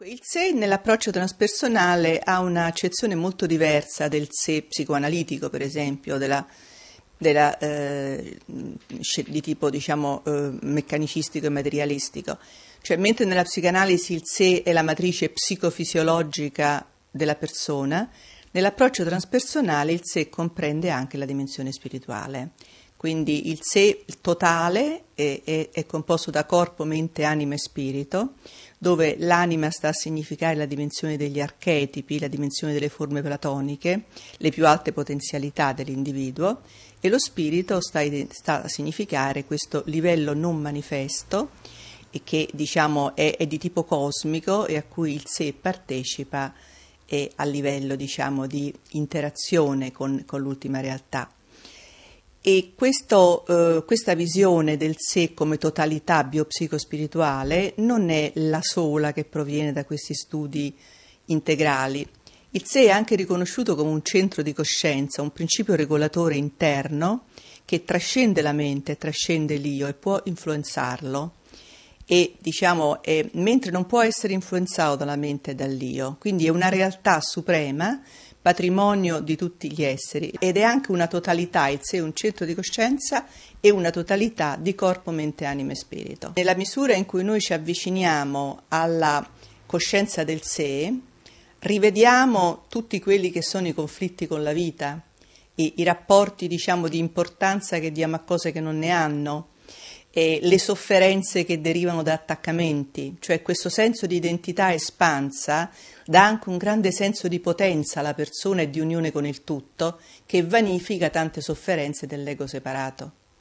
Il sé nell'approccio transpersonale ha un'accezione molto diversa del sé psicoanalitico, per esempio, della, della, eh, di tipo diciamo, eh, meccanicistico e materialistico. Cioè, mentre nella psicanalisi il sé è la matrice psicofisiologica della persona, Nell'approccio transpersonale il sé comprende anche la dimensione spirituale. Quindi il sé totale è, è, è, composto da corpo, mente, anima e spirito, dove l'anima sta a significare la dimensione degli archetipi, la dimensione delle forme platoniche, le più alte potenzialità dell'individuo, e lo spirito sta, sta a significare questo livello non manifesto e che diciamo è, è di tipo cosmico e a cui il sé partecipa e a livello diciamo, di interazione con, con l'ultima realtà. E questo, eh, questa visione del sé come totalità biopsicospirituale non è la sola che proviene da questi studi integrali. Il sé è anche riconosciuto come un centro di coscienza, un principio regolatore interno che trascende la mente, trascende l'io e può influenzarlo e diciamo eh, mentre non può essere influenzato dalla mente e dall'io, quindi è una mm-hmm. realtà suprema, patrimonio di tutti gli esseri ed è anche una totalità, il sé è un centro di coscienza e una totalità di corpo, mente, anima e spirito. Nella misura in cui noi ci avviciniamo alla coscienza del sé, rivediamo tutti quelli che sono i conflitti con la vita, i, i rapporti diciamo di importanza che diamo a cose che non ne hanno, eh, le sofferenze che derivano da attaccamenti, cioè questo senso di identità espansa dà anche un grande senso di potenza alla persona e di unione con il tutto che vanifica tante sofferenze dell'ego separato.